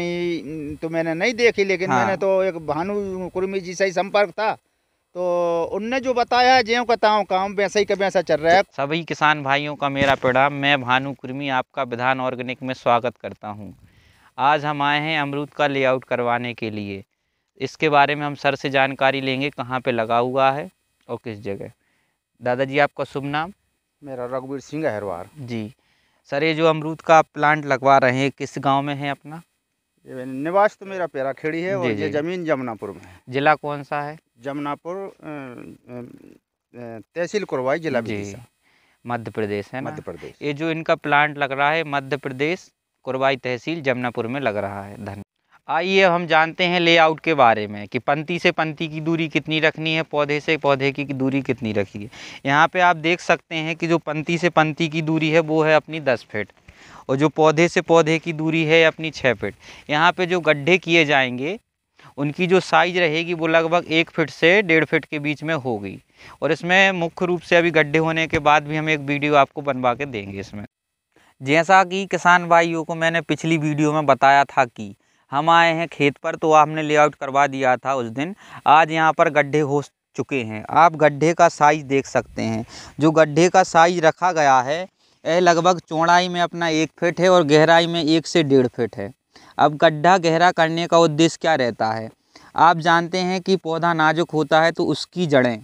तो मैंने नहीं देखी लेकिन हाँ। मैंने तो एक भानु कुर्मी जी से ही संपर्क था तो उनने जो बताया ज्यों का काम वैसे ही कभी ऐसा चल रहा है सभी किसान भाइयों का मेरा प्रणाम मैं भानु कुर्मी आपका विधान ऑर्गेनिक में स्वागत करता हूँ आज हम आए हैं अमरूद का लेआउट करवाने के लिए इसके बारे में हम सर से जानकारी लेंगे कहाँ पे लगा हुआ है और किस जगह दादाजी आपका शुभ नाम मेरा रघुवीर सिंह अहरवार जी सर ये जो अमरूद का प्लांट लगवा रहे हैं किस गांव में है अपना निवास तो मेरा प्यारा खेड़ी है और ये जमीन जमुनापुर में जिला कौन सा है जमुनापुर तहसील कुरवाई जिला मध्य प्रदेश है मध्य प्रदेश ये जो इनका प्लांट लग रहा है मध्य प्रदेश कुरवाई तहसील जमुनापुर में लग रहा है धन आइए हम जानते हैं लेआउट के बारे में कि पंक्ति से पंक्ति की दूरी कितनी रखनी है पौधे से पौधे की दूरी कितनी रखी है यहाँ पे आप देख सकते हैं कि जो पंक्ति से पंक्ति की दूरी है वो है अपनी दस फीट और जो पौधे से पौधे की दूरी है अपनी छः फिट यहाँ पे जो गड्ढे किए जाएंगे उनकी जो साइज रहेगी वो लगभग एक फिट से डेढ़ फिट के बीच में होगी और इसमें मुख्य रूप से अभी गड्ढे होने के बाद भी हम एक वीडियो आपको बनवा के देंगे इसमें जैसा कि किसान भाइयों को मैंने पिछली वीडियो में बताया था कि हम आए हैं खेत पर तो आपने लेआउट करवा दिया था उस दिन आज यहाँ पर गड्ढे हो चुके हैं आप गड्ढे का साइज़ देख सकते हैं जो गड्ढे का साइज़ रखा गया है यह लगभग चौड़ाई में अपना एक फिट है और गहराई में एक से डेढ़ फिट है अब गड्ढा गहरा करने का उद्देश्य क्या रहता है आप जानते हैं कि पौधा नाजुक होता है तो उसकी जड़ें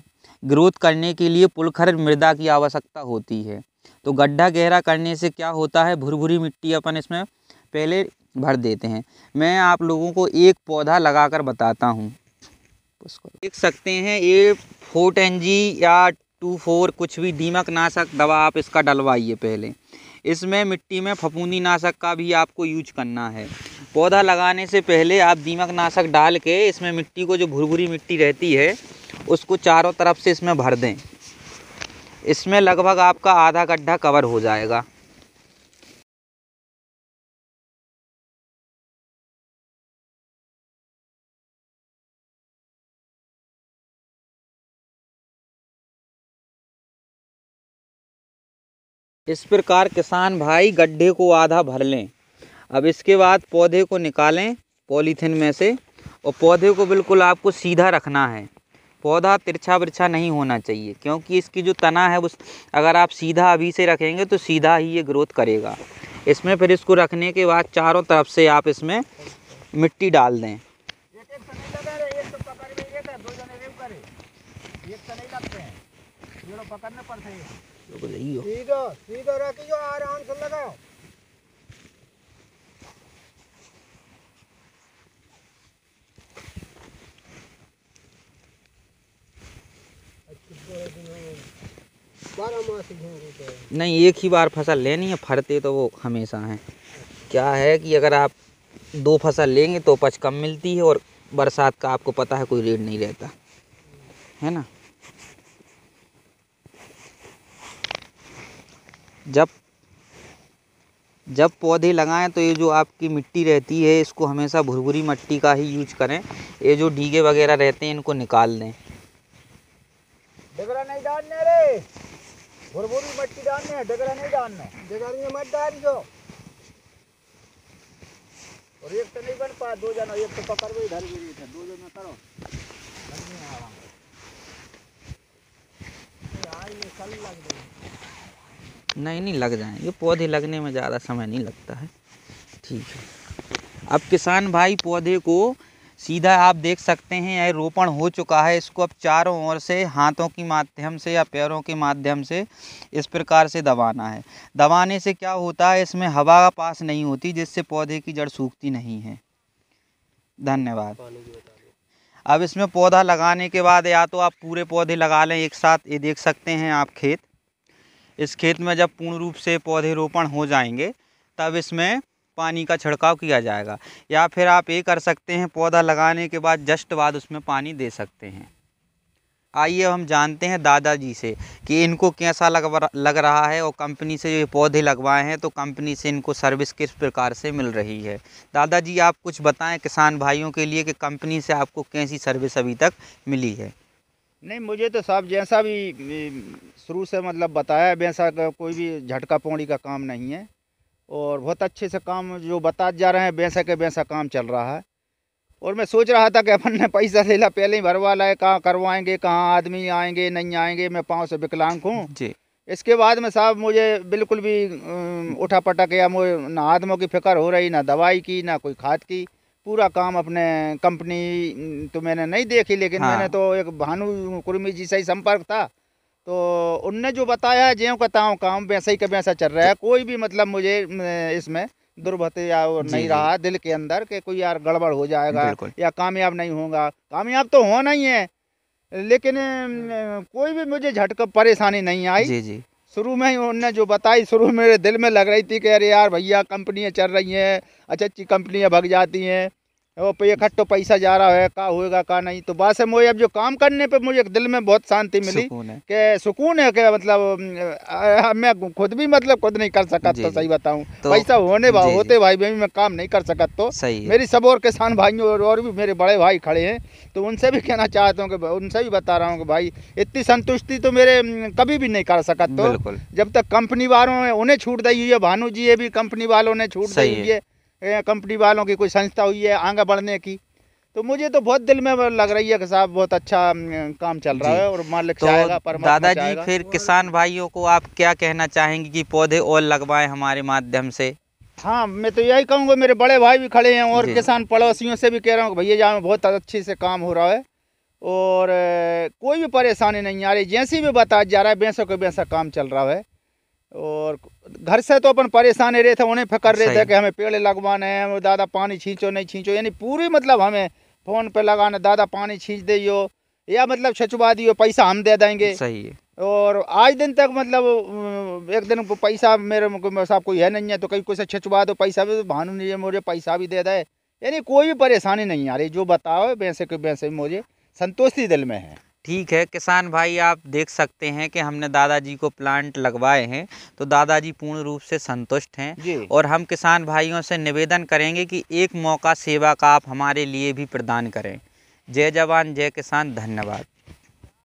ग्रोथ करने के लिए पुलखर मृदा की आवश्यकता होती है तो गड्ढा गहरा करने से क्या होता है भुरभुरी मिट्टी अपन इसमें पहले भर देते हैं मैं आप लोगों को एक पौधा लगाकर बताता हूँ देख सकते हैं ये फोर्ट एन या टू फोर कुछ भी दीमक नाशक दवा आप इसका डलवाइए पहले इसमें मिट्टी में फफूंदी नाशक का भी आपको यूज करना है पौधा लगाने से पहले आप दीमक नाशक डाल के इसमें मिट्टी को जो भुरभुरी मिट्टी रहती है उसको चारों तरफ से इसमें भर दें इसमें लगभग आपका आधा गड्ढा कवर हो जाएगा इस प्रकार किसान भाई गड्ढे को आधा भर लें अब इसके बाद पौधे को निकालें पॉलीथीन में से और पौधे को बिल्कुल आपको सीधा रखना है पौधा तिरछा बिरछा नहीं होना चाहिए क्योंकि इसकी जो तना है उस अगर आप सीधा अभी से रखेंगे तो सीधा ही ये ग्रोथ करेगा इसमें फिर इसको रखने के बाद चारों तरफ से आप इसमें मिट्टी डाल दें तो पकड़ने पड़ते हैं नहीं सीधो सीधो रखियो आराम से लगाओ नहीं एक ही बार फसल लेनी है फरते तो वो हमेशा हैं क्या है कि अगर आप दो फसल लेंगे तो उपज कम मिलती है और बरसात का आपको पता है कोई रेट नहीं रहता है ना जब जब पौधे लगाएं तो ये जो आपकी मिट्टी रहती है इसको हमेशा भुरभुरी मिट्टी का ही यूज करें ये जो डीगे वगैरह रहते हैं इनको निकाल दें डगरा नहीं डालने रे भुरभुरी मिट्टी डालने है डगरा नहीं डालने डगरा में मत डाल डालियो और एक तो नहीं बन पा दो जना एक तो पकड़ भी धर गिरी थे दो जना करो आई ये कल लग गई नहीं नहीं लग जाएंगे पौधे लगने में ज़्यादा समय नहीं लगता है ठीक है अब किसान भाई पौधे को सीधा आप देख सकते हैं यह रोपण हो चुका है इसको अब चारों ओर से हाथों के माध्यम से या पैरों के माध्यम से इस प्रकार से दबाना है दबाने से क्या होता है इसमें हवा का पास नहीं होती जिससे पौधे की जड़ सूखती नहीं है धन्यवाद अब इसमें पौधा लगाने के बाद या तो आप पूरे पौधे लगा लें एक साथ ये देख सकते हैं आप खेत इस खेत में जब पूर्ण रूप से पौधे रोपण हो जाएंगे तब इसमें पानी का छिड़काव किया जाएगा या फिर आप ये कर सकते हैं पौधा लगाने के बाद जस्ट बाद उसमें पानी दे सकते हैं आइए हम जानते हैं दादाजी से कि इनको कैसा लग लग रहा है और कंपनी से ये पौधे लगवाए हैं तो कंपनी से इनको सर्विस किस प्रकार से मिल रही है दादाजी आप कुछ बताएं किसान भाइयों के लिए कि कंपनी से आपको कैसी सर्विस अभी तक मिली है नहीं मुझे तो साहब जैसा भी शुरू से मतलब बताया वैसा का कोई भी झटका पौड़ी का काम नहीं है और बहुत अच्छे से काम जो बता जा रहे हैं वैसा के वैसा काम चल रहा है और मैं सोच रहा था कि अपन ने पैसा ले ला पहले ही भरवा लाए कहाँ करवाएंगे कहाँ आदमी आएंगे नहीं आएंगे मैं पाँव से विकलांग हूँ जी इसके बाद में साहब मुझे बिल्कुल भी उठा पटक या मुझे ना आदमों की फिक्र हो रही ना दवाई की ना कोई खाद की पूरा काम अपने कंपनी तो मैंने नहीं देखी लेकिन हाँ। मैंने तो एक भानु कुर्मी जी से ही संपर्क था तो उनने जो बताया है ज्यों का काम वैसे ही कभी वैसा चल रहा है कोई भी मतलब मुझे इसमें दुर्भत या नहीं रहा दिल के अंदर कि कोई यार गड़बड़ हो जाएगा या कामयाब नहीं होगा कामयाब तो होना ही है लेकिन हाँ। कोई भी मुझे झटका परेशानी नहीं आई जी जी शुरू में ही उन्होंने जो बताई शुरू में मेरे दिल में लग रही थी कि अरे यार भैया कंपनियाँ चल रही हैं अच्छी अच्छी कंपनियाँ भग जाती हैं वो पे खट्टो पैसा जा रहा है का होएगा का नहीं तो बात है मुझे अब जो काम करने पे मुझे दिल में बहुत शांति मिली के सुकून है कि मतलब मैं खुद भी मतलब खुद नहीं कर सका तो सही बताऊं तो, पैसा होने भा, होते भाई भी मैं काम नहीं कर सका तो मेरी सब और किसान भाइयों और, और भी मेरे बड़े भाई खड़े हैं तो उनसे भी कहना चाहता हूँ कि उनसे भी बता रहा हूँ कि भाई इतनी संतुष्टि तो मेरे कभी भी नहीं कर सका तो जब तक कंपनी वालों ने उन्हें छूट दी हुई है भानु जी ये भी कंपनी वालों ने छूट दी हुई है कंपनी वालों की कोई संस्था हुई है आगे बढ़ने की तो मुझे तो बहुत दिल में लग रही है कि साहब बहुत अच्छा काम चल रहा है और मालिक तो दादाजी फिर किसान भाइयों को आप क्या कहना चाहेंगे कि पौधे और लगवाएं हमारे माध्यम से हाँ मैं तो यही कहूँगा मेरे बड़े भाई भी खड़े हैं और किसान पड़ोसियों से भी कह रहा हूँ भैया जहाँ बहुत अच्छे से काम हो रहा है और कोई भी परेशानी नहीं आ रही जैसी भी बताया जा रहा है भैंसों के भैंसा काम चल रहा है और घर से तो अपन परेशान रहे थे उन्हें कर रहे थे कि हमें पेड़ लगवाने हैं दादा पानी छींचो नहीं छींचो यानी पूरी मतलब हमें फ़ोन पे लगाना दादा पानी छींच दियो या मतलब छचवा दियो पैसा हम दे देंगे सही है और आज दिन तक मतलब एक दिन पैसा मेरे साहब कोई है नहीं है तो कहीं कोई से दो पैसा भी तो भानु नहीं है मुझे पैसा भी दे दे यानी कोई भी परेशानी नहीं आ रही जो बताओ वैसे के वैसे मुझे संतुष्टि दिल में है ठीक है किसान भाई आप देख सकते हैं कि हमने दादाजी को प्लांट लगवाए हैं तो दादाजी पूर्ण रूप से संतुष्ट हैं और हम किसान भाइयों से निवेदन करेंगे कि एक मौका सेवा का आप हमारे लिए भी प्रदान करें जय जवान जय किसान धन्यवाद